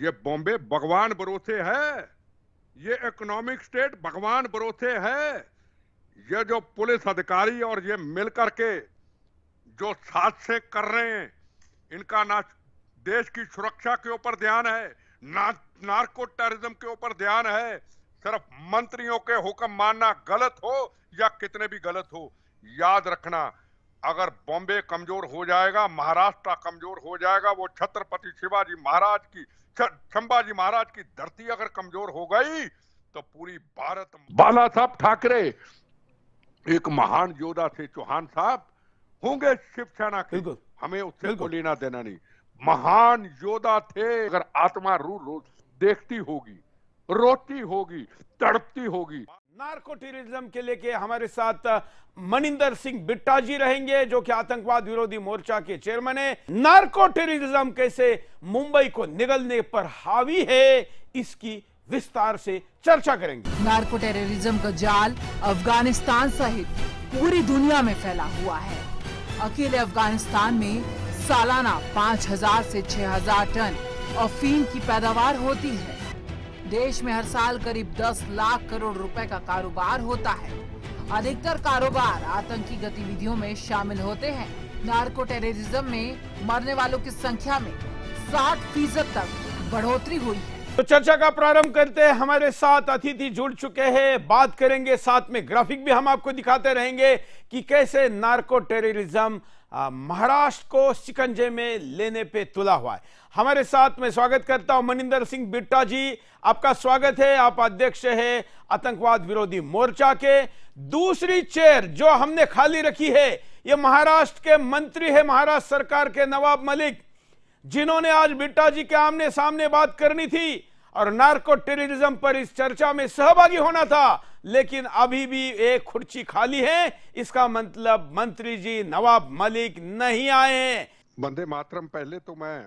ये बॉम्बे भगवान भरोसे है ये इकोनॉमिक स्टेट भगवान भरोसे है ये जो पुलिस अधिकारी और ये मिलकर के जो से कर रहे हैं इनका ना देश की सुरक्षा के ऊपर ध्यान है ना नार्को टेरिज्म के ऊपर ध्यान है सिर्फ मंत्रियों के हुक्म मानना गलत हो या कितने भी गलत हो याद रखना अगर बॉम्बे कमजोर हो जाएगा महाराष्ट्र कमजोर हो जाएगा वो छत्रपति शिवाजी महाराज की संभाजी महाराज की धरती अगर कमजोर हो गई तो पूरी भारत बाला साहब ठाकरे एक महान योद्धा थे चौहान साहब होंगे शिवसेना के हमें उससे को लेना देना नहीं महान योद्धा थे अगर आत्मा रू रो देखती होगी रोती होगी तड़पती होगी नार्को टूरिज्म के लेके हमारे साथ मनिंदर सिंह बिट्टा जी रहेंगे जो कि आतंकवाद विरोधी मोर्चा के चेयरमैन है नार्को टेररिज्म कैसे मुंबई को निगलने पर हावी है इसकी विस्तार से चर्चा करेंगे नार्को टेररिज्म का जाल अफगानिस्तान सहित पूरी दुनिया में फैला हुआ है अकेले अफगानिस्तान में सालाना हजार ऐसी छह टन अफीम की पैदावार होती है देश में हर साल करीब 10 लाख करोड़ रुपए का कारोबार होता है अधिकतर कारोबार आतंकी गतिविधियों में शामिल होते हैं नार्को टेररिज्म में मरने वालों की संख्या में साठ फीसद तक बढ़ोतरी हुई है तो चर्चा का प्रारंभ करते हैं हमारे साथ अतिथि जुड़ चुके हैं बात करेंगे साथ में ग्राफिक भी हम आपको दिखाते रहेंगे कि कैसे नार्को टेररिज्म महाराष्ट्र को सिकंजे में लेने पे तुला हुआ है हमारे साथ मैं स्वागत करता हूं मनिंदर सिंह बिट्टा जी आपका स्वागत है आप अध्यक्ष है आतंकवाद विरोधी मोर्चा के दूसरी चेयर जो हमने खाली रखी है ये महाराष्ट्र के मंत्री है महाराष्ट्र सरकार के नवाब मलिक जिन्होंने आज बिट्टा जी के आमने सामने बात करनी थी और नार्को टेररिज्म पर इस चर्चा में सहभागी होना था लेकिन अभी भी एक खुर्ची खाली है इसका मतलब मंत्री जी नवाब मलिक नहीं आए बंदे मातरम पहले तो मैं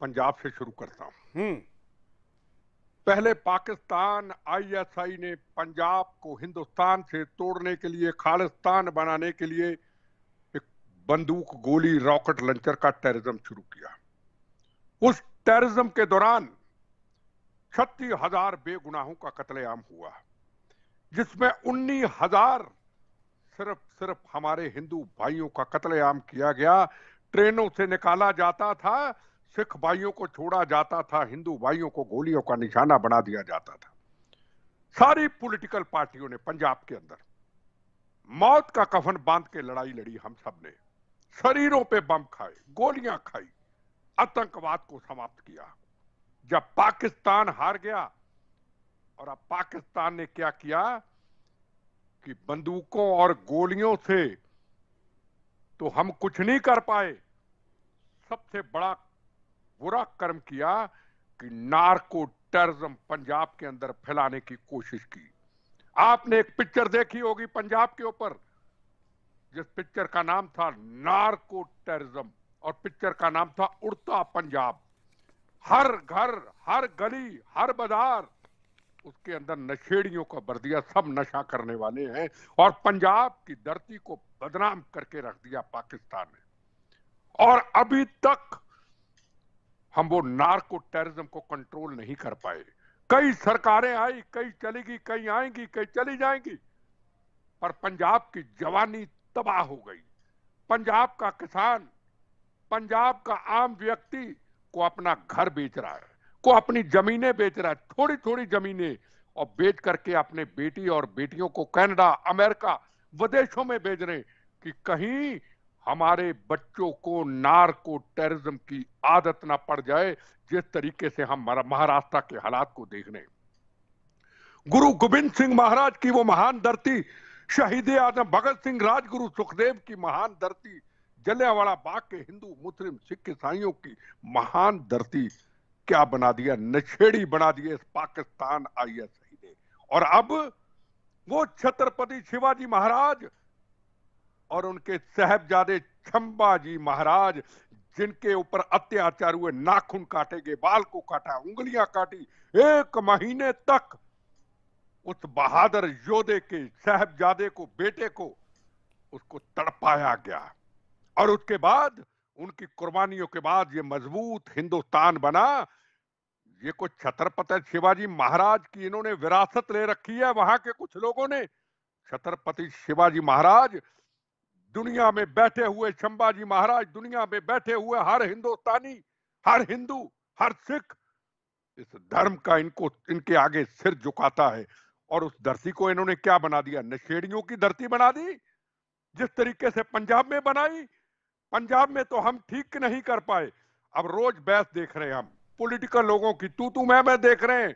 पंजाब से शुरू करता हूँ हम्म। पहले पाकिस्तान आईएसआई ने पंजाब को हिंदुस्तान से तोड़ने के लिए खालिस्तान बनाने के लिए एक बंदूक गोली रॉकेट लंचर का टेररिज्म शुरू किया उस टेररिज्म के दौरान छत्तीस हजार बेगुनाहों का कत्लेआम हुआ जिसमें उन्नीस हजार सिर्फ सिर्फ हमारे हिंदू भाइयों का कत्लेआम किया गया ट्रेनों से निकाला जाता था सिख भाइयों को छोड़ा जाता था हिंदू भाइयों को गोलियों का निशाना बना दिया जाता था सारी पॉलिटिकल पार्टियों ने पंजाब के अंदर मौत का कफन बांध के लड़ाई लड़ी हम सब ने शरीरों पे बम खाए गोलियां खाई आतंकवाद को समाप्त किया जब पाकिस्तान हार गया और अब पाकिस्तान ने क्या किया कि बंदूकों और गोलियों से तो हम कुछ नहीं कर पाए सबसे बड़ा बुरा कर्म किया कि नार्को टेरिज्म पंजाब के अंदर फैलाने की कोशिश की आपने एक पिक्चर देखी होगी पंजाब के ऊपर जिस पिक्चर का नाम था नार्को टेरिज्म और पिक्चर का नाम था उड़ता पंजाब हर घर हर गली हर बाजार उसके अंदर नशेड़ियों का दिया सब नशा करने वाले हैं और पंजाब की धरती को बदनाम करके रख दिया पाकिस्तान ने और अभी तक हम वो नार्को टेररिज्म को कंट्रोल नहीं कर पाए कई सरकारें आई कई चलेगी कई आएंगी कई चली जाएंगी पर पंजाब की जवानी तबाह हो गई पंजाब का किसान पंजाब का आम व्यक्ति को अपना घर बेच रहा है को अपनी जमीनें बेच रहा है थोड़ी थोड़ी जमीनें और बेच करके अपने बेटी और बेटियों को कनाडा अमेरिका विदेशों में भेज रहे कि कहीं हमारे बच्चों को नार्को टेररिज्म की आदत ना पड़ जाए जिस तरीके से हम महाराष्ट्र के हालात को देख रहे गुरु गोविंद सिंह महाराज की वो महान धरती शहीद आजम भगत सिंह राजगुरु सुखदेव की महान धरती जलियावाड़ा बाग के हिंदू मुस्लिम सिख ईसाइयों की महान धरती क्या बना दिया नशेड़ी बना दिए इस पाकिस्तान आईएसआई ने और अब वो छत्रपति शिवाजी महाराज और उनके साहबजादे चंबा जी महाराज जिनके ऊपर अत्याचार हुए नाखून काटे गए बाल को काटा उंगलियां काटी एक महीने तक उस बहादुर योदे के साहबजादे को बेटे को उसको तड़पाया गया और उसके बाद उनकी कुर्बानियों के बाद ये मजबूत हिंदुस्तान बना ये कुछ छत्रपति शिवाजी महाराज की इन्होंने विरासत ले रखी है वहां के कुछ लोगों ने छत्रपति शिवाजी महाराज दुनिया में बैठे हुए शंबाजी महाराज दुनिया में बैठे हुए हर हिंदुस्तानी हर हिंदू हर सिख इस धर्म का इनको इनके आगे सिर झुकाता है और उस धरती को इन्होंने क्या बना दिया नशेड़ियों की धरती बना दी जिस तरीके से पंजाब में बनाई पंजाब में तो हम ठीक नहीं कर पाए अब रोज बहस देख रहे हैं हम पॉलिटिकल लोगों की तू तू मैं मैं देख रहे हैं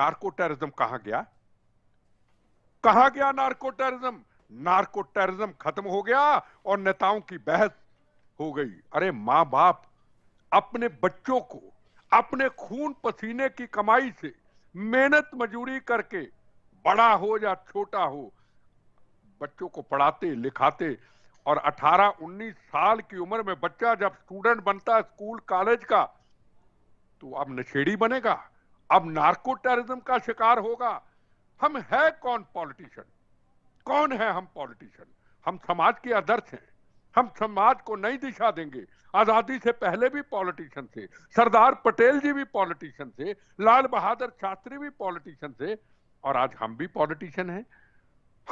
नार्को टेरिज्म कहा गया कहा गया नार्को टेरिज्म नार्को टेरिज्म खत्म हो गया और नेताओं की बहस हो गई अरे मां बाप अपने बच्चों को अपने खून पसीने की कमाई से मेहनत मजूरी करके बड़ा हो या छोटा हो बच्चों को पढ़ाते लिखाते और 18-19 साल की उम्र में बच्चा जब स्टूडेंट बनता है स्कूल कॉलेज का तो अब नशेड़ी बनेगा अब नार्को टेररिज्म का शिकार होगा हम है कौन पॉलिटिशियन कौन है हम पॉलिटिशियन हम समाज के आदर्श हैं हम समाज को नई दिशा देंगे आजादी से पहले भी पॉलिटिशियन थे सरदार पटेल जी भी पॉलिटिशियन थे लाल बहादुर शास्त्री भी पॉलिटिशियन थे और आज हम भी पॉलिटिशियन हैं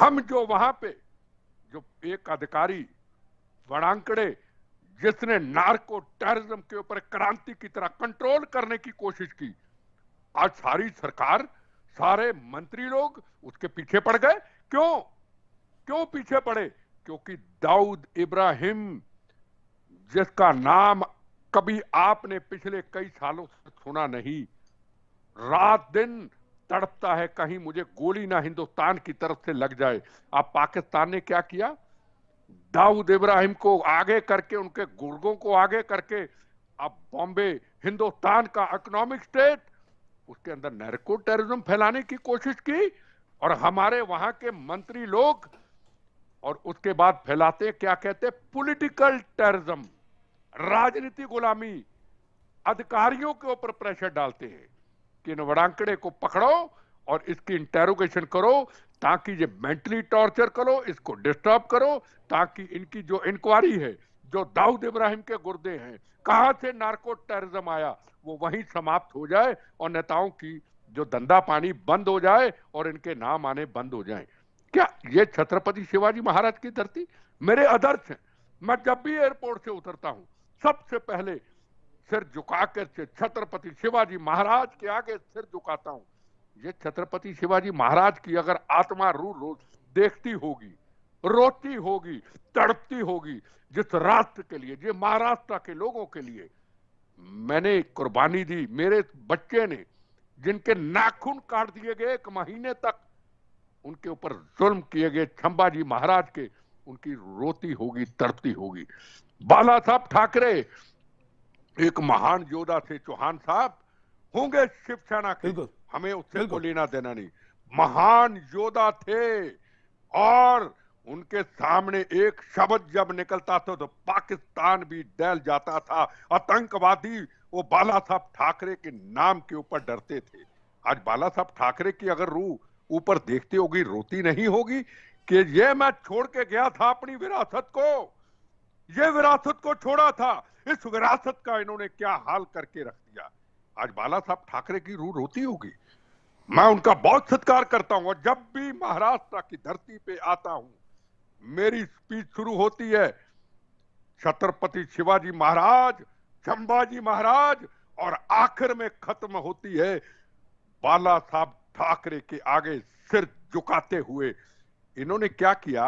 हम जो वहां पे जो एक अधिकारी वड़ांकड़े जिसने नार्को टेररिज्म के ऊपर क्रांति की तरह कंट्रोल करने की कोशिश की आज सारी सरकार सारे मंत्री लोग उसके पीछे पड़ गए क्यों क्यों पीछे पड़े क्योंकि दाऊद इब्राहिम जिसका नाम कभी आपने पिछले कई सालों से सुना नहीं रात दिन तड़पता है कहीं मुझे गोली ना हिंदुस्तान की तरफ से लग जाए अब पाकिस्तान ने क्या किया दाऊद इब्राहिम को आगे करके उनके गुर्गों को आगे करके अब बॉम्बे हिंदुस्तान का इकोनॉमिक स्टेट उसके अंदर नरको टेररिज्म फैलाने की कोशिश की और हमारे वहां के मंत्री लोग और उसके बाद फैलाते क्या कहते पॉलिटिकल टेररिज्म राजनीति गुलामी अधिकारियों के ऊपर प्रेशर डालते हैं कि इन वड़ांकड़े को पकड़ो और इसकी इंटेरोगेशन करो ताकि ये मेंटली टॉर्चर करो इसको डिस्टर्ब करो ताकि इनकी जो इंक्वायरी है जो दाऊद इब्राहिम के गुर्दे हैं कहां से नार्को टेररिज्म आया वो वहीं समाप्त हो जाए और नेताओं की जो धंधा पानी बंद हो जाए और इनके नाम आने बंद हो जाए क्या ये छत्रपति शिवाजी महाराज की धरती मेरे आदर्श हैं मैं जब भी एयरपोर्ट से उतरता हूँ सबसे पहले सिर झुकाकर छत्रपति शिवाजी महाराज के आगे सिर झुकाता हूँ ये छत्रपति शिवाजी महाराज की अगर आत्मा रू रो देखती होगी रोती होगी तड़पती होगी जिस राष्ट्र के लिए जिस महाराष्ट्र के लोगों के लिए मैंने कुर्बानी दी मेरे बच्चे ने जिनके नाखून काट दिए गए एक महीने तक उनके ऊपर जुल्म किए गए छंबाजी महाराज के उनकी रोती होगी तड़पती होगी बाला साहब ठाकरे एक महान योद्धा थे चौहान साहब होंगे शिवसेना के हमें उससे को लेना देना नहीं महान योद्धा थे और उनके सामने एक शब्द जब निकलता था तो पाकिस्तान भी डैल जाता था आतंकवादी वो बाला साहब ठाकरे के नाम के ऊपर डरते थे आज बाला साहब ठाकरे की अगर रूह ऊपर देखती होगी रोती नहीं होगी कि ये मैं छोड़ के गया था अपनी विरासत को ये विरासत को छोड़ा था इस विरासत का इन्होंने क्या हाल करके रख दिया आज बाला साहब ठाकरे की रूह रोती होगी मैं उनका बहुत सत्कार करता हूं और जब भी महाराष्ट्र की धरती पे आता हूं मेरी स्पीच शुरू होती है छत्रपति शिवाजी महाराज चंबाजी महाराज और आखिर में खत्म होती है बाला साहब ठाकरे के आगे सिर झुकाते हुए इन्होंने क्या किया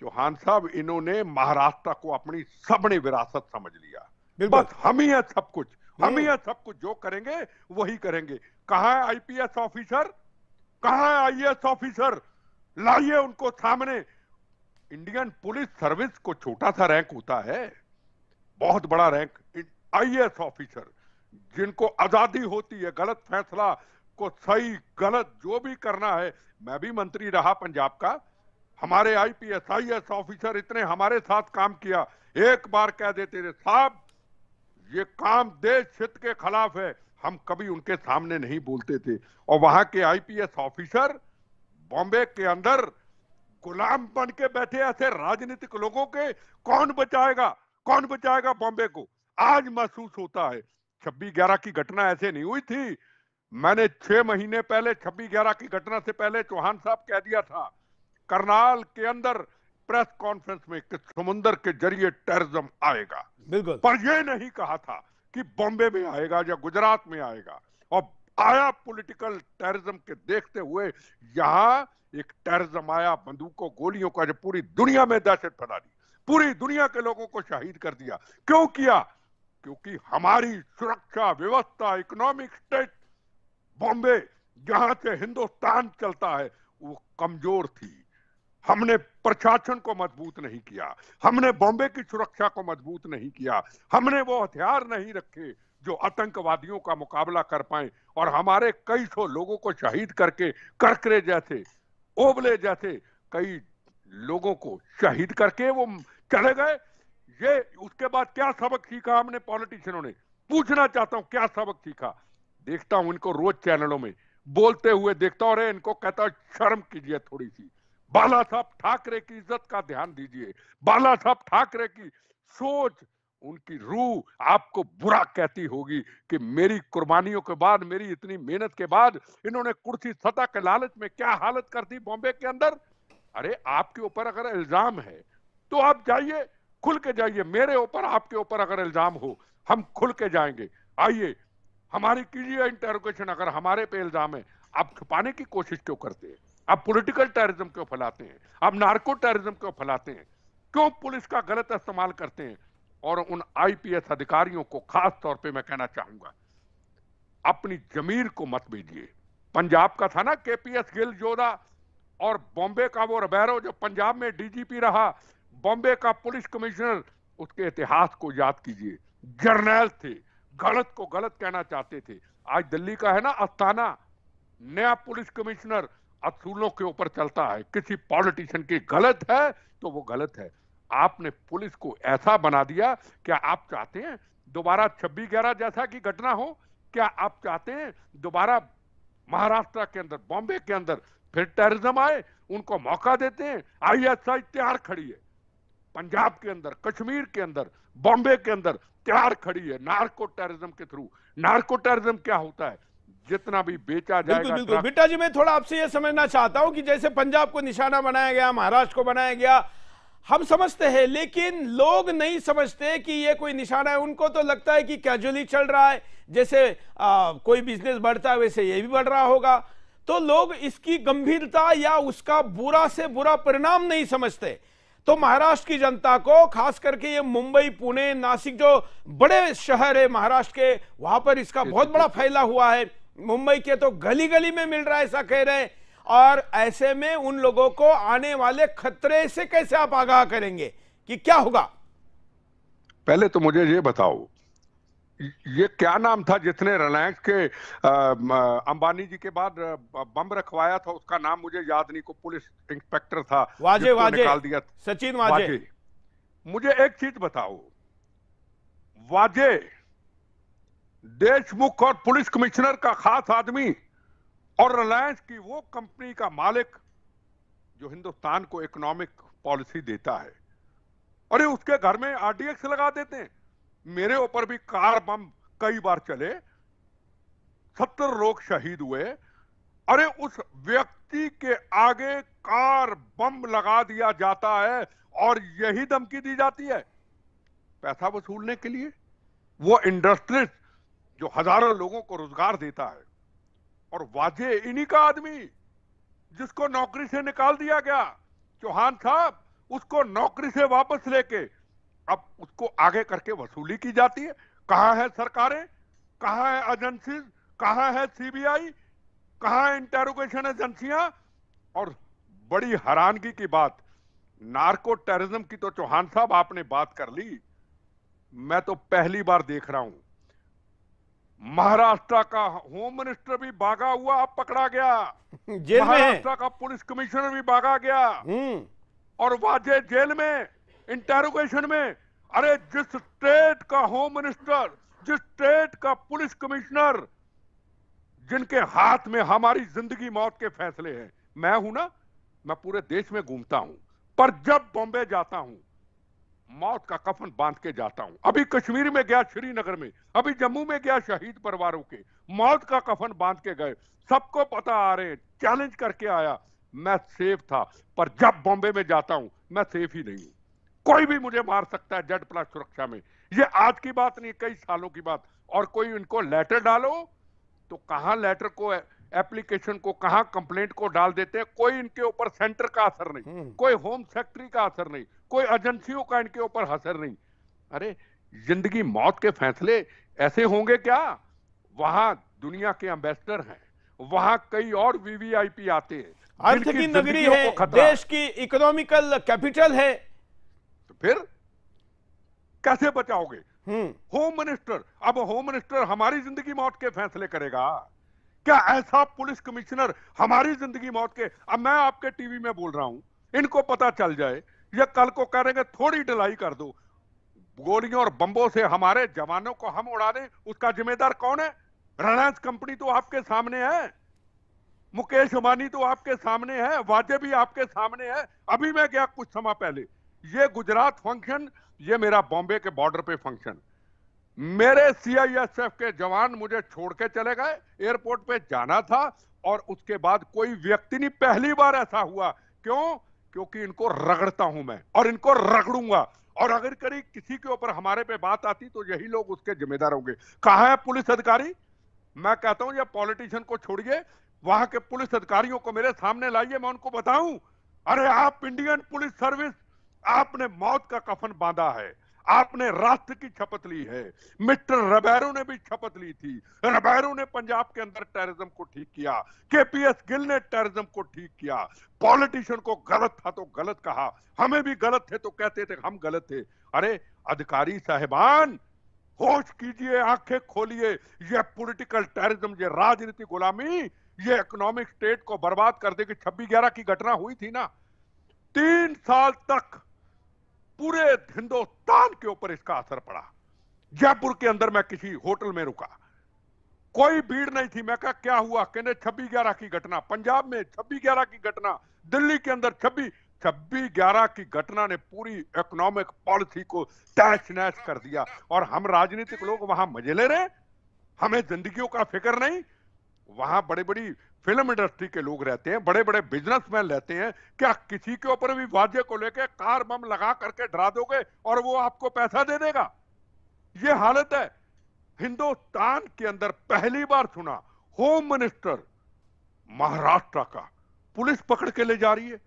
चौहान साहब इन्होंने महाराष्ट्र को अपनी सबने विरासत समझ लिया बस हम ही है सब कुछ हम ही है सब कुछ जो करेंगे वही करेंगे कहा है आईपीएस ऑफिसर कहा है आईएएस ऑफिसर e लाइए उनको सामने इंडियन पुलिस सर्विस को छोटा सा रैंक होता है बहुत बड़ा रैंक आईएएस ऑफिसर जिनको आजादी होती है गलत फैसला को सही गलत जो भी करना है मैं भी मंत्री रहा पंजाब का हमारे आईपीएस एस ऑफिसर इतने हमारे साथ काम किया एक बार कह देते थे साहब ये काम देश हित के खिलाफ है हम कभी उनके सामने नहीं बोलते थे और वहां के आईपीएस ऑफिसर बॉम्बे के अंदर गुलाम बन के बैठे ऐसे राजनीतिक लोगों के कौन बचाएगा कौन बचाएगा बॉम्बे को आज महसूस होता है छब्बीस ग्यारह की घटना ऐसे नहीं हुई थी मैंने छह महीने पहले छब्बीस ग्यारह की घटना से पहले चौहान साहब कह दिया था करनाल के अंदर प्रेस कॉन्फ्रेंस में कि समुंदर के जरिए टेररिज्म आएगा बिल्कुल पर यह नहीं कहा था कि बॉम्बे में आएगा या गुजरात में आएगा और आया पॉलिटिकल टेररिज्म के देखते हुए यहाँ एक टेररिज्म आया बंदूकों गोलियों का जो पूरी दुनिया में दहशत फैला दी पूरी दुनिया के लोगों को शहीद कर दिया क्यों किया क्योंकि हमारी सुरक्षा व्यवस्था इकोनॉमिक स्टेट बॉम्बे जहां से हिंदुस्तान चलता है वो कमजोर थी हमने प्रशासन को मजबूत नहीं किया हमने बॉम्बे की सुरक्षा को मजबूत नहीं किया हमने वो हथियार नहीं रखे जो आतंकवादियों का मुकाबला कर पाए और हमारे कई सौ लोगों को शहीद करके करकरे जैसे ओबले जैसे कई लोगों को शहीद करके वो चले गए ये उसके बाद क्या सबक सीखा हमने पॉलिटिशियनों ने पूछना चाहता हूं क्या सबक सीखा देखता हूं इनको रोज चैनलों में बोलते हुए देखता हूं अरे इनको कहता शर्म कीजिए थोड़ी सी बाला साहब ठाकरे की इज्जत का ध्यान दीजिए बाला साहब ठाकरे की सोच उनकी रूह आपको बुरा कहती होगी कि मेरी कुर्बानियों के बाद मेरी इतनी मेहनत के बाद इन्होंने कुर्सी सत्ता के लालच में क्या हालत कर दी बॉम्बे के अंदर अरे आपके ऊपर अगर इल्जाम है तो आप जाइए खुल के जाइए मेरे ऊपर आपके ऊपर अगर इल्जाम हो हम खुल के जाएंगे आइए हमारी कीजिए इंटरोगेशन अगर हमारे पे इल्जाम है आप छुपाने की कोशिश क्यों करते हैं आप पॉलिटिकल टेररिज्म क्यों फैलाते हैं आप नार्को टेररिज्म क्यों फैलाते हैं क्यों पुलिस का गलत इस्तेमाल करते हैं और उन आईपीएस अधिकारियों को खास तौर पे मैं कहना चाहूंगा अपनी जमीर को मत भेजिए पंजाब का था ना केपीएस गिल जोधा और बॉम्बे का वो रबैरो जो पंजाब में डीजीपी रहा बॉम्बे का पुलिस कमिश्नर उसके इतिहास को याद कीजिए जर्नैल थे गलत को गलत कहना चाहते थे आज दिल्ली का है ना अस्थाना नया पुलिस कमिश्नर असूलों के ऊपर चलता है किसी पॉलिटिशियन की गलत है तो वो गलत है आपने पुलिस को ऐसा बना दिया क्या आप चाहते हैं दोबारा छब्बीस ग्यारह जैसा की घटना हो क्या आप चाहते हैं दोबारा महाराष्ट्र के अंदर बॉम्बे के अंदर फिर टेररिज्म आए उनको मौका देते हैं आईएसआई तैयार खड़ी है पंजाब के अंदर कश्मीर के अंदर बॉम्बे के अंदर तैयार खड़ी है नार्को टेररिज्म के थ्रू नार्को टेररिज्म क्या होता है जितना भी बेचा जाएगा बिल्कुल बिल्कुल बेटा जी मैं थोड़ा आपसे यह समझना चाहता हूं कि जैसे पंजाब को निशाना बनाया गया महाराष्ट्र को बनाया गया हम समझते हैं लेकिन लोग नहीं समझते कि ये कोई निशाना है उनको तो लगता है कि कैजुअली चल रहा है जैसे आ, कोई बिजनेस बढ़ता है वैसे ये भी बढ़ रहा होगा तो लोग इसकी गंभीरता या उसका बुरा से बुरा परिणाम नहीं समझते तो महाराष्ट्र की जनता को खास करके ये मुंबई पुणे नासिक जो बड़े शहर है महाराष्ट्र के वहां पर इसका बहुत बड़ा फैला हुआ है मुंबई के तो गली गली में मिल रहा है ऐसा कह रहे हैं और ऐसे में उन लोगों को आने वाले खतरे से कैसे आप आगाह करेंगे कि क्या होगा पहले तो मुझे ये बताओ ये क्या नाम था जिसने रिलायंस के अंबानी जी के बाद बम रखवाया था उसका नाम मुझे याद नहीं को पुलिस इंस्पेक्टर था वाजे वाजे निकाल दिया सचिन वाजे, वाजे। मुझे एक चीज बताओ वाजे देशमुख और पुलिस कमिश्नर का खास आदमी और रिलायंस की वो कंपनी का मालिक जो हिंदुस्तान को इकोनॉमिक पॉलिसी देता है अरे उसके घर में आरडीएक्स लगा देते हैं मेरे ऊपर भी कार बम कई बार चले सत्तर लोग शहीद हुए अरे उस व्यक्ति के आगे कार बम लगा दिया जाता है और यही धमकी दी जाती है पैसा वसूलने के लिए वो इंडस्ट्रिस्ट जो हजारों लोगों को रोजगार देता है और वाजे इन्हीं का आदमी जिसको नौकरी से निकाल दिया गया चौहान साहब उसको नौकरी से वापस लेके अब उसको आगे करके वसूली की जाती है कहा है सरकारें कहा है एजेंसी कहा है सीबीआई कहा है इंटेरोगेशन एजेंसियां और बड़ी हैरानगी की बात नार्को टेररिज्म की तो चौहान साहब आपने बात कर ली मैं तो पहली बार देख रहा हूं महाराष्ट्र का होम मिनिस्टर भी भागा हुआ अब पकड़ा गया जेल महाराष्ट्र का पुलिस कमिश्नर भी भागा गया हम्म। और वाजे जेल में इंटेरोगेशन में अरे जिस स्टेट का होम मिनिस्टर जिस स्टेट का पुलिस कमिश्नर जिनके हाथ में हमारी जिंदगी मौत के फैसले हैं मैं हूं ना मैं पूरे देश में घूमता हूं पर जब बॉम्बे जाता हूं मौत का कफन बांध के जाता हूं अभी कश्मीर में गया श्रीनगर में अभी जम्मू में गया शहीद परिवारों के मौत का कफन बांध के गए सबको पता आ रहे चैलेंज करके आया मैं सेफ था पर जब बॉम्बे में जाता हूं मैं सेफ ही नहीं हूं कोई भी मुझे मार सकता है जेड प्लस सुरक्षा में ये आज की बात नहीं कई सालों की बात और कोई इनको लेटर डालो तो कहां लेटर को है? एप्लीकेशन को कहा कंप्लेंट को डाल देते हैं कोई इनके ऊपर सेंटर का असर नहीं हम्म। कोई होम सेक्रेटरी का असर नहीं कोई एजेंसियों का इनके ऊपर असर नहीं अरे जिंदगी मौत के फैसले ऐसे होंगे क्या वहां दुनिया के अम्बेसडर हैं वहां कई और वीवीआईपी आते हैं अर्थ की नगरी है देश की इकोनॉमिकल कैपिटल है तो फिर कैसे बचाओगे हम्म। होम मिनिस्टर अब होम मिनिस्टर हमारी जिंदगी मौत के फैसले करेगा क्या ऐसा पुलिस कमिश्नर हमारी जिंदगी मौत के अब मैं आपके टीवी में बोल रहा हूं इनको पता चल जाए ये कल को कह रहे थोड़ी ढिलाई कर दो गोलियों और बम्बों से हमारे जवानों को हम उड़ा दें उसका जिम्मेदार कौन है रिलायंस कंपनी तो आपके सामने है मुकेश अंबानी तो आपके सामने है वाजे भी आपके सामने है अभी मैं गया कुछ समय पहले ये गुजरात फंक्शन ये मेरा बॉम्बे के बॉर्डर पे फंक्शन मेरे सीआईएसएफ के जवान मुझे छोड़ के चले गए एयरपोर्ट पे जाना था और उसके बाद कोई व्यक्ति नहीं पहली बार ऐसा हुआ क्यों क्योंकि इनको रगड़ता हूं मैं और इनको रगड़ूंगा और अगर करी किसी के ऊपर हमारे पे बात आती तो यही लोग उसके जिम्मेदार होंगे कहा है पुलिस अधिकारी मैं कहता हूं ये पॉलिटिशियन को छोड़िए वहां के पुलिस अधिकारियों को मेरे सामने लाइए मैं उनको बताऊं अरे आप इंडियन पुलिस सर्विस आपने मौत का कफन बांधा है आपने राष्ट्र की शपथ ली है मिस्टर रबैरो ने भी शपथ ली थी रबैरो ने पंजाब के अंदर टेररिज्म को ठीक किया केपीएस गिल ने टेररिज्म को ठीक किया पॉलिटिशियन को गलत था तो गलत कहा हमें भी गलत थे तो कहते थे हम गलत थे अरे अधिकारी साहेबान होश कीजिए आंखें खोलिए यह पॉलिटिकल टेररिज्म ये राजनीति गुलामी ये इकोनॉमिक स्टेट को बर्बाद कर देगी छब्बीस ग्यारह की घटना हुई थी ना तीन साल तक पूरे हिंदुस्तान के ऊपर इसका असर पड़ा जयपुर के अंदर मैं किसी होटल में रुका कोई भीड़ नहीं थी मैं कहा क्या हुआ कहने छब्बीस ग्यारह की घटना पंजाब में छब्बीस ग्यारह की घटना दिल्ली के अंदर छब्बीस छब्बीस ग्यारह की घटना ने पूरी इकोनॉमिक पॉलिसी को तहस नहस कर दिया और हम राजनीतिक लोग वहां मजे ले रहे हमें जिंदगियों का फिक्र नहीं वहां बड़ी बड़ी फिल्म इंडस्ट्री के लोग रहते हैं बड़े बड़े बिजनेसमैन रहते हैं क्या किसी के ऊपर भी वाद्य को लेकर कार बम लगा करके डरा दोगे और वो आपको पैसा दे देगा ये हालत है हिंदुस्तान के अंदर पहली बार सुना होम मिनिस्टर महाराष्ट्र का पुलिस पकड़ के ले जा रही है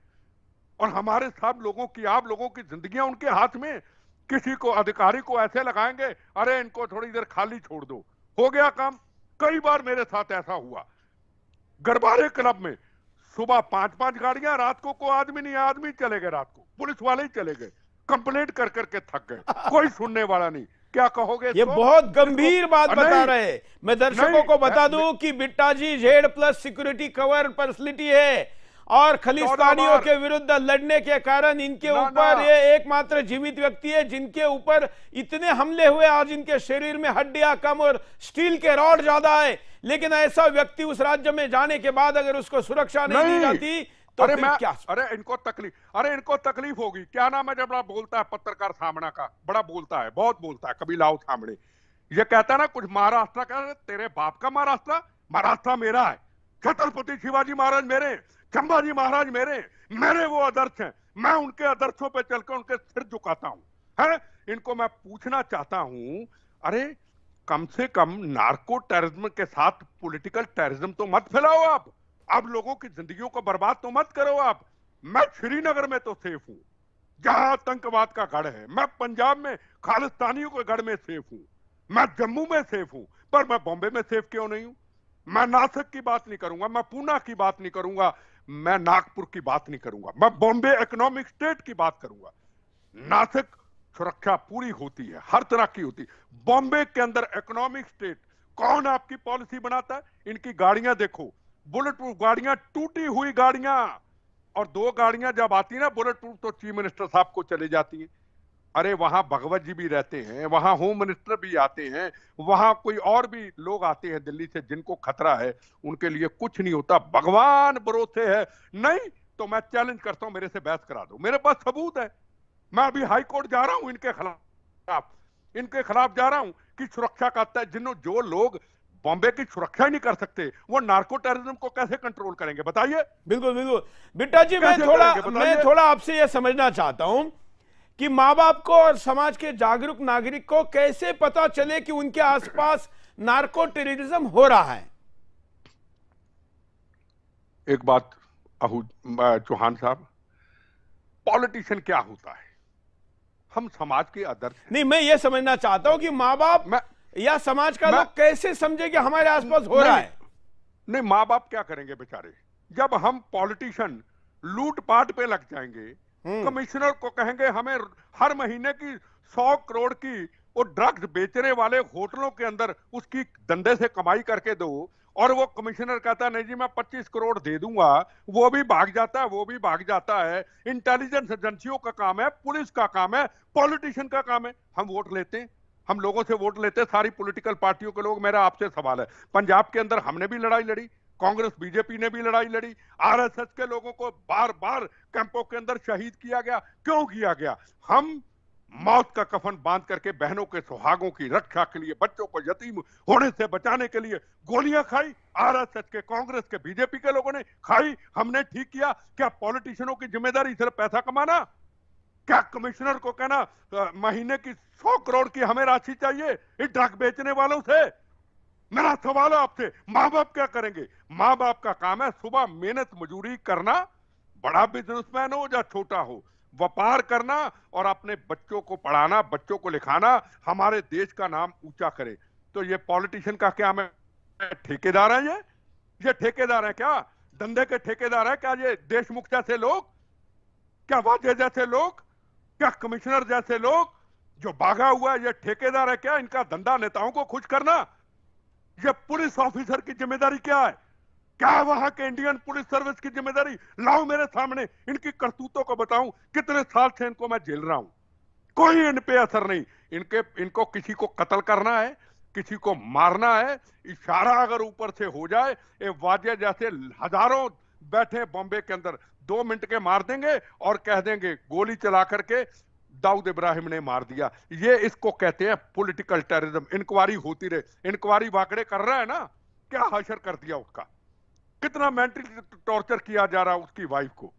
और हमारे सब लोगों की आप लोगों की जिंदगी उनके हाथ में किसी को अधिकारी को ऐसे लगाएंगे अरे इनको थोड़ी देर खाली छोड़ दो हो गया काम कई बार मेरे साथ ऐसा हुआ गरबारे क्लब में सुबह पांच पांच गाड़ियां रात को को आदमी नहीं आदमी चले गए रात को पुलिस वाले ही चले गए कंप्लेंट कर करके थक गए कोई सुनने वाला नहीं क्या कहोगे ये तो? बहुत गंभीर बात बता रहे मैं दर्शकों को बता दूं कि Bitta ji Z plus security cover facility है और खलिस्तानियों के विरुद्ध लड़ने के कारण इनके ऊपर ये एकमात्र जीवित व्यक्ति है जिनके ऊपर इतने हमले हुए आज इनके शरीर में हड्डियां कम और स्टील के रॉड ज्यादा है लेकिन ऐसा व्यक्ति उस राज्य में जाने के बाद अगर उसको सुरक्षा नहीं, नहीं। दी जाती तो अरे मैं क्या अरे इनको तकलीफ अरे इनको तकलीफ होगी क्या नाम है जब बोलता है पत्रकार थामना का बड़ा बोलता है बहुत बोलता है कभी लाओ थामे ये कहता है ना कुछ महाराष्ट्र का तेरे बाप का महाराष्ट्र महाराष्ट्र मेरा है छत्रपति शिवाजी महाराज मेरे चंबा जी महाराज मेरे मेरे वो आदर्श हैं मैं उनके आदर्शों पे चलकर उनके सिर झुकाता हूँ है इनको मैं पूछना चाहता हूं अरे कम से कम नार्को टेररिज्म के साथ पॉलिटिकल टेररिज्म तो मत फैलाओ आप अब लोगों की जिंदगियों को बर्बाद तो मत करो आप मैं श्रीनगर में तो सेफ हूं जहां आतंकवाद का गढ़ है मैं पंजाब में खालिस्तानियों के गढ़ में सेफ हूँ मैं जम्मू में सेफ हूं पर मैं बॉम्बे में सेफ क्यों नहीं हूं मैं नासिक की बात नहीं करूंगा मैं पूना की बात नहीं करूंगा मैं नागपुर की बात नहीं करूंगा मैं बॉम्बे इकोनॉमिक स्टेट की बात करूंगा नासिक सुरक्षा पूरी होती है हर तरह की होती है बॉम्बे के अंदर इकोनॉमिक स्टेट कौन आपकी पॉलिसी बनाता है इनकी गाड़ियां देखो बुलेट प्रूफ गाड़ियां टूटी हुई गाड़ियां और दो गाड़ियां जब आती ना बुलेट प्रूफ तो चीफ मिनिस्टर साहब को चले जाती है अरे वहाँ भगवत जी भी रहते हैं वहां होम मिनिस्टर भी आते हैं वहां कोई और भी लोग आते हैं दिल्ली से जिनको खतरा है उनके लिए कुछ नहीं होता भगवान भरोसे है नहीं तो मैं चैलेंज करता हूँ मेरे से बहस करा दो मेरे पास सबूत है मैं अभी हाई कोर्ट जा रहा हूँ इनके खिलाफ इनके खिलाफ जा रहा हूँ कि सुरक्षा का जिन जो लोग बॉम्बे की सुरक्षा नहीं कर सकते वो नार्को टेररिज्म को कैसे कंट्रोल करेंगे बताइए बिल्कुल बिल्कुल बिट्टा जी मैं थोड़ा मैं थोड़ा आपसे यह समझना चाहता हूँ कि माँ बाप को और समाज के जागरूक नागरिक को कैसे पता चले कि उनके आसपास नार्को टेररिज्म हो रहा है एक बात चौहान साहब पॉलिटिशियन क्या होता है हम समाज के आदर्श नहीं मैं ये समझना चाहता हूं कि माँ बाप या समाज का लोग कैसे समझे कि हमारे आसपास हो रहा है नहीं माँ बाप क्या करेंगे बेचारे जब हम पॉलिटिशियन लूटपाट पे लग जाएंगे हम्म। कमिश्नर को कहेंगे हमें हर महीने की सौ करोड़ की वो ड्रग्स बेचने वाले होटलों के अंदर उसकी धंधे से कमाई करके दो और वो कमिश्नर कहता है नहीं जी मैं पच्चीस करोड़ दे दूंगा वो भी भाग जाता है वो भी भाग जाता है इंटेलिजेंस एजेंसियों का काम है पुलिस का काम है पॉलिटिशियन का काम है हम वोट लेते हैं हम लोगों से वोट लेते हैं सारी पॉलिटिकल पार्टियों के लोग मेरा आपसे सवाल है पंजाब के अंदर हमने भी लड़ाई लड़ी कांग्रेस बीजेपी ने भी लड़ाई लड़ी आरएसएस के लोगों को बार बार कैंपों के अंदर शहीद किया गया क्यों किया गया हम मौत का कफन बांध करके बहनों के सुहागों की रक्षा के लिए बच्चों को यतीम होने से बचाने के लिए गोलियां खाई आरएसएस के कांग्रेस के बीजेपी के लोगों ने खाई हमने ठीक किया क्या पॉलिटिशियनों की जिम्मेदारी सिर्फ पैसा कमाना क्या कमिश्नर को कहना तो महीने की सौ करोड़ की हमें राशि चाहिए ड्रग बेचने वालों से मेरा सवाल है आपसे माँ बाप क्या करेंगे माँ बाप का काम है सुबह मेहनत मजूरी करना बड़ा बिजनेसमैन हो या छोटा हो व्यापार करना और अपने बच्चों को पढ़ाना बच्चों को लिखाना हमारे देश का नाम ऊंचा करे तो ये पॉलिटिशियन का क्या मैं ठेकेदार है ये ये ठेकेदार है क्या धंधे के ठेकेदार है क्या ये देशमुख जैसे लोग क्या वाजे जैसे लोग क्या कमिश्नर जैसे लोग जो भागा हुआ है ये ठेकेदार है क्या इनका धंधा नेताओं को खुश करना ये पुलिस ऑफिसर की जिम्मेदारी क्या है क्या वहां के इंडियन पुलिस सर्विस की जिम्मेदारी लाओ मेरे सामने इनकी करतूतों को बताऊं कितने साल से इनको मैं झेल रहा हूं कोई इन पे असर नहीं इनके इनको किसी को कत्ल करना है किसी को मारना है इशारा अगर ऊपर से हो जाए ये वाजे जैसे हजारों बैठे बॉम्बे के अंदर दो मिनट के मार देंगे और कह देंगे गोली चला करके दाऊद इब्राहिम ने मार दिया ये इसको कहते हैं पॉलिटिकल टेररिज्म इंक्वायरी होती रहे इंक्वायरी वाकड़े कर रहा है ना क्या हाशर कर दिया उसका कितना मेंटली टॉर्चर किया जा रहा उसकी वाइफ को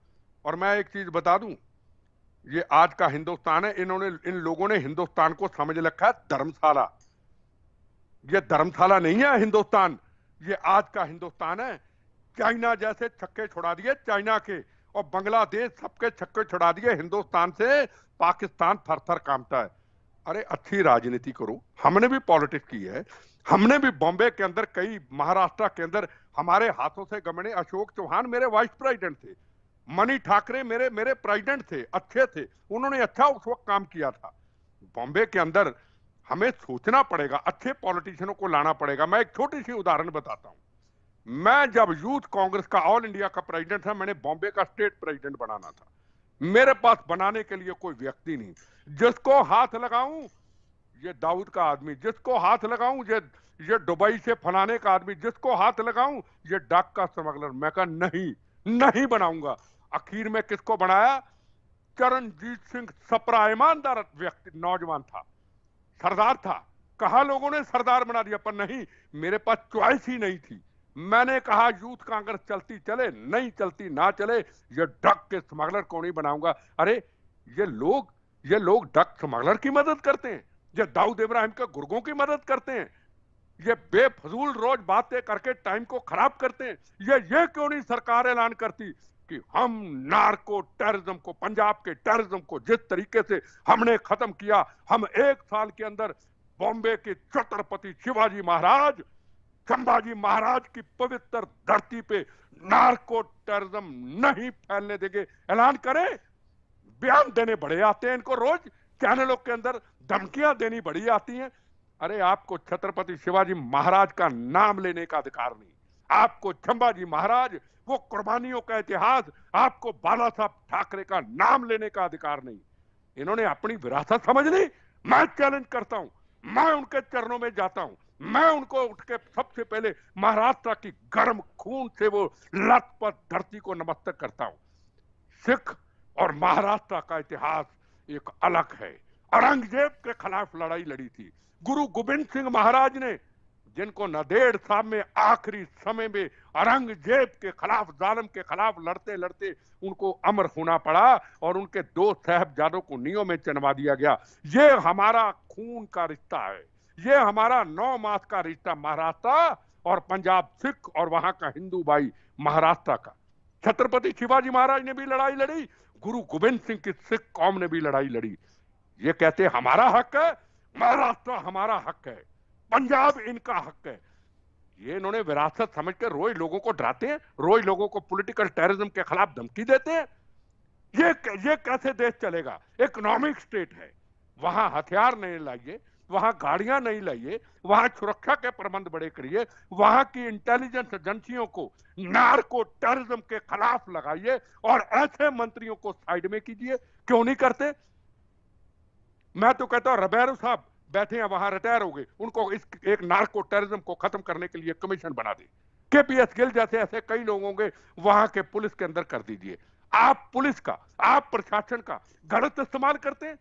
और मैं एक चीज बता दूं ये आज का हिंदुस्तान है इन्होंने इन लोगों ने हिंदुस्तान को समझ रखा है धर्मशाला ये धर्मशाला नहीं है हिंदुस्तान ये आज का हिंदुस्तान है चाइना जैसे छक्के छुड़ा दिए चाइना के और बांग्लादेश सबके छक्के छुड़ा दिए हिंदुस्तान से पाकिस्तान थर थर कामता है अरे अच्छी राजनीति करो हमने भी पॉलिटिक्स की है हमने भी बॉम्बे के अंदर कई महाराष्ट्र के अंदर हमारे हाथों से गमने अशोक चौहान मेरे वाइस प्रेसिडेंट थे मनी ठाकरे मेरे मेरे प्रेसिडेंट थे अच्छे थे उन्होंने अच्छा उस वक्त काम किया था बॉम्बे के अंदर हमें सोचना पड़ेगा अच्छे पॉलिटिशियनों को लाना पड़ेगा मैं एक छोटी सी उदाहरण बताता हूं मैं जब यूथ कांग्रेस का ऑल इंडिया का प्रेसिडेंट था मैंने बॉम्बे का स्टेट प्रेसिडेंट बनाना था मेरे पास बनाने के लिए कोई व्यक्ति नहीं जिसको हाथ लगाऊं ये दाऊद का आदमी जिसको हाथ लगाऊं ये ये दुबई से फलाने का आदमी जिसको हाथ लगाऊं ये डाक का स्मगलर मैं कहा नहीं नहीं बनाऊंगा आखिर में किसको बनाया चरणजीत सिंह सपरा ईमानदार व्यक्ति नौजवान था सरदार था कहा लोगों ने सरदार बना दिया पर नहीं मेरे पास च्वाइस ही नहीं थी मैंने कहा यूथ कांग्रेस चलती चले नहीं चलती ना चले ये डक के स्मगलर को नहीं बनाऊंगा अरे ये लोग ये लोग डक स्मगलर की मदद करते हैं ये दाऊद इब्राहिम के गुर्गों की मदद करते हैं ये बेफजूल रोज बातें करके टाइम को खराब करते हैं ये ये क्यों नहीं सरकार ऐलान करती कि हम नार्को टेररिज्म को पंजाब के टेररिज्म को जिस तरीके से हमने खत्म किया हम एक साल के अंदर बॉम्बे के छत्रपति शिवाजी महाराज संभाजी महाराज की पवित्र धरती पे नार्को टेररिज्म नहीं फैलने देंगे ऐलान करें बयान देने बड़े आते हैं इनको रोज चैनलों के अंदर धमकियां देनी बड़ी आती हैं अरे आपको छत्रपति शिवाजी महाराज का नाम लेने का अधिकार नहीं आपको जी महाराज वो कुर्बानियों का इतिहास आपको बाला साहब ठाकरे का नाम लेने का अधिकार नहीं इन्होंने अपनी विरासत समझ ली मैं चैलेंज करता हूं मैं उनके चरणों में जाता हूं मैं उनको उठ के सबसे पहले महाराष्ट्र की गर्म खून से वो लत पर धरती को नमस्तक करता हूं सिख और महाराष्ट्र का इतिहास एक अलग है औरंगजेब के खिलाफ लड़ाई लड़ी थी गुरु गोबिंद सिंह महाराज ने जिनको नदेड़ साहब में आखिरी समय में औरंगजेब के खिलाफ जालम के खिलाफ लड़ते लड़ते उनको अमर होना पड़ा और उनके दो साहबजादों को नियो में चनवा दिया गया ये हमारा खून का रिश्ता है ये हमारा नौ मास का रिश्ता महाराष्ट्र और पंजाब सिख और वहां का हिंदू भाई महाराष्ट्र का छत्रपति शिवाजी महाराज ने भी लड़ाई लड़ी गुरु गोविंद सिंह की सिख कौम ने भी लड़ाई लड़ी ये कहते हमारा हक है महाराष्ट्र हमारा हक है पंजाब इनका हक है ये इन्होंने विरासत समझ कर रोज लोगों को डराते हैं रोज लोगों को पॉलिटिकल टेररिज्म के खिलाफ धमकी देते हैं ये ये कैसे देश चलेगा इकोनॉमिक स्टेट है वहां हथियार नहीं लाइए वहां गाड़ियां नहीं लाइए वहां सुरक्षा के प्रबंध बड़े करिए वहां की इंटेलिजेंस एजेंसियों को नार्को टेररिज्म के खिलाफ लगाइए और ऐसे मंत्रियों को साइड में कीजिए क्यों नहीं करते मैं तो कहता हूँ रबैरू साहब बैठे हैं वहां रिटायर हो गए उनको इस एक नार्को टेरिज्म को खत्म करने के लिए कमीशन बना दे के पी एस गिल जैसे ऐसे कई लोग होंगे वहां के पुलिस के अंदर कर दीजिए आप पुलिस का आप प्रशासन का गलत इस्तेमाल करते हैं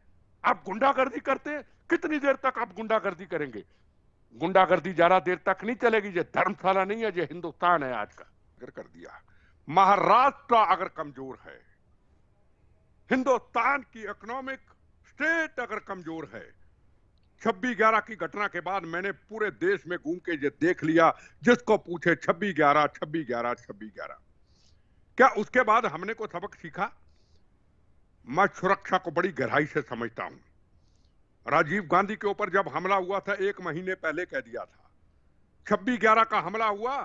आप गुंडागर्दी करते हैं कितनी देर तक आप गुंडागर्दी करेंगे गुंडागर्दी ज्यादा देर तक नहीं चलेगी ये धर्मशाला नहीं है ये हिंदुस्तान है आज का अगर कर दिया महाराष्ट्र अगर कमजोर है हिंदुस्तान की इकोनॉमिक स्टेट अगर कमजोर है छब्बीस ग्यारह की घटना के बाद मैंने पूरे देश में घूम के ये देख लिया जिसको पूछे छब्बीस ग्यारह छब्बीस ग्यारह छब्बीस ग्यारह क्या उसके बाद हमने को सबक सीखा मैं सुरक्षा को बड़ी गहराई से समझता हूं राजीव गांधी के ऊपर जब हमला हुआ था एक महीने पहले कह दिया था छब्बीस ग्यारह का हमला हुआ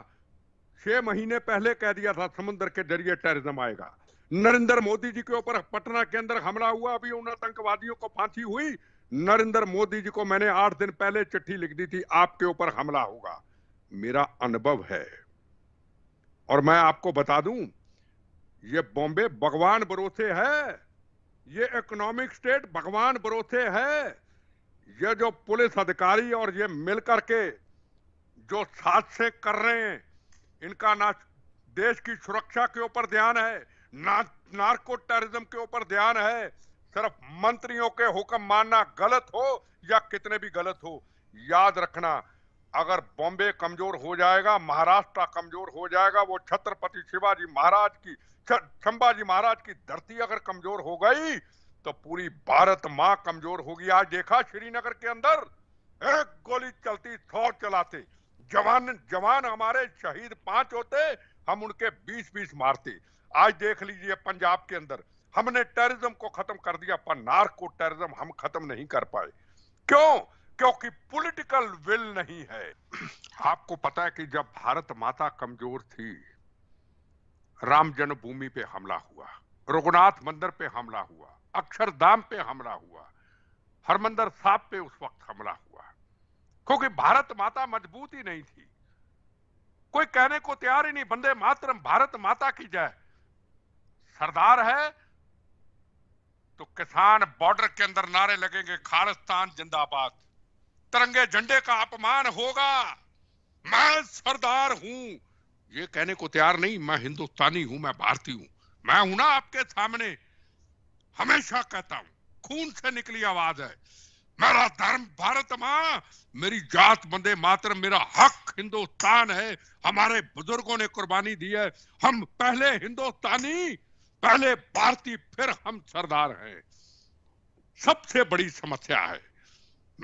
छह महीने पहले कह दिया था समुद्र के जरिए टेररिज्म आएगा नरेंद्र मोदी जी के ऊपर पटना के अंदर हमला हुआ अभी उन आतंकवादियों को फांसी हुई नरेंद्र मोदी जी को मैंने आठ दिन पहले चिट्ठी लिख दी थी आपके ऊपर हमला होगा मेरा अनुभव है और मैं आपको बता दूं ये बॉम्बे भगवान भरोसे है ये इकोनॉमिक स्टेट भगवान भरोसे है ये जो पुलिस अधिकारी और ये मिलकर के जो साथ से कर रहे हैं इनका ना देश की सुरक्षा के ऊपर ध्यान है ना, नार्को टेरिज्म के ऊपर ध्यान है सिर्फ मंत्रियों के हुक्म मानना गलत हो या कितने भी गलत हो याद रखना अगर बॉम्बे कमजोर हो जाएगा महाराष्ट्र कमजोर हो जाएगा वो छत्रपति शिवाजी महाराज की संभाजी महाराज की धरती अगर कमजोर हो गई तो पूरी भारत माँ कमजोर होगी आज देखा श्रीनगर के अंदर एक गोली चलती सौ चलाते जवान जवान हमारे शहीद पांच होते हम उनके बीस बीस मारते आज देख लीजिए पंजाब के अंदर हमने टेररिज्म को खत्म कर दिया पर नार्को को टेररिज्म हम खत्म नहीं कर पाए क्यों क्योंकि पॉलिटिकल विल नहीं है आपको पता है कि जब भारत माता कमजोर थी राम जन्मभूमि पे हमला हुआ रघुनाथ मंदिर पे हमला हुआ अक्षरधाम पे हमला हुआ हरमंदर साहब पे उस वक्त हमला हुआ क्योंकि भारत माता मजबूत ही नहीं थी कोई कहने को तैयार ही नहीं बंदे मातरम भारत माता की जय सरदार है तो किसान बॉर्डर के अंदर नारे लगेंगे खालिस्तान जिंदाबाद तिरंगे झंडे का अपमान होगा मैं सरदार हूं ये कहने को तैयार नहीं मैं हिंदुस्तानी हूं मैं भारतीय हूं मैं हूं ना आपके सामने हमेशा कहता हूं खून से निकली आवाज है मेरा धर्म भारत मां मेरी जात बंदे मात्र मेरा हक हिंदुस्तान है हमारे बुजुर्गों ने कुर्बानी दी है हम पहले हिंदुस्तानी पहले भारतीय फिर हम सरदार हैं सबसे बड़ी समस्या है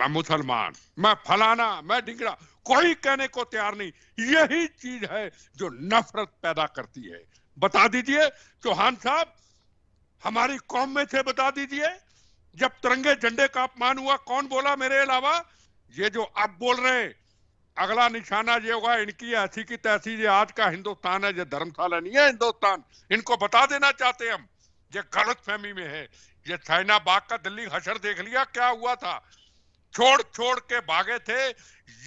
मैं मुसलमान मैं फलाना मैं ढिंगड़ा कोई कहने को तैयार नहीं यही चीज है जो नफरत पैदा करती है बता दीजिए चौहान साहब हमारी कौम में से बता दीजिए जब तिरंगे झंडे का अपमान हुआ कौन बोला मेरे अलावा ये जो आप बोल रहे हैं अगला निशाना ये होगा इनकी ऐसी की तैसी ये आज का हिंदुस्तान है ये धर्मशाला नहीं है हिंदुस्तान इनको बता देना चाहते हम ये गलत फहमी में है ये चाइना बाग का दिल्ली हशर देख लिया क्या हुआ था छोड़ छोड़ के भागे थे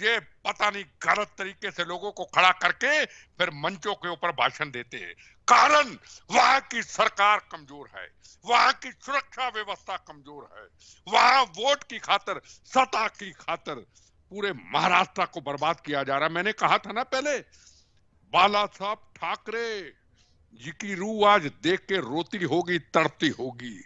ये पता नहीं गलत तरीके से लोगों को खड़ा करके फिर मंचों के ऊपर भाषण देते हैं कारण वहां की सरकार कमजोर है वहां की सुरक्षा व्यवस्था कमजोर है वहां वोट की खातर सत्ता की खातर पूरे महाराष्ट्र को बर्बाद किया जा रहा है मैंने कहा था ना पहले बाला साहब ठाकरे जी की रूह आज देख के रोती होगी तड़पती होगी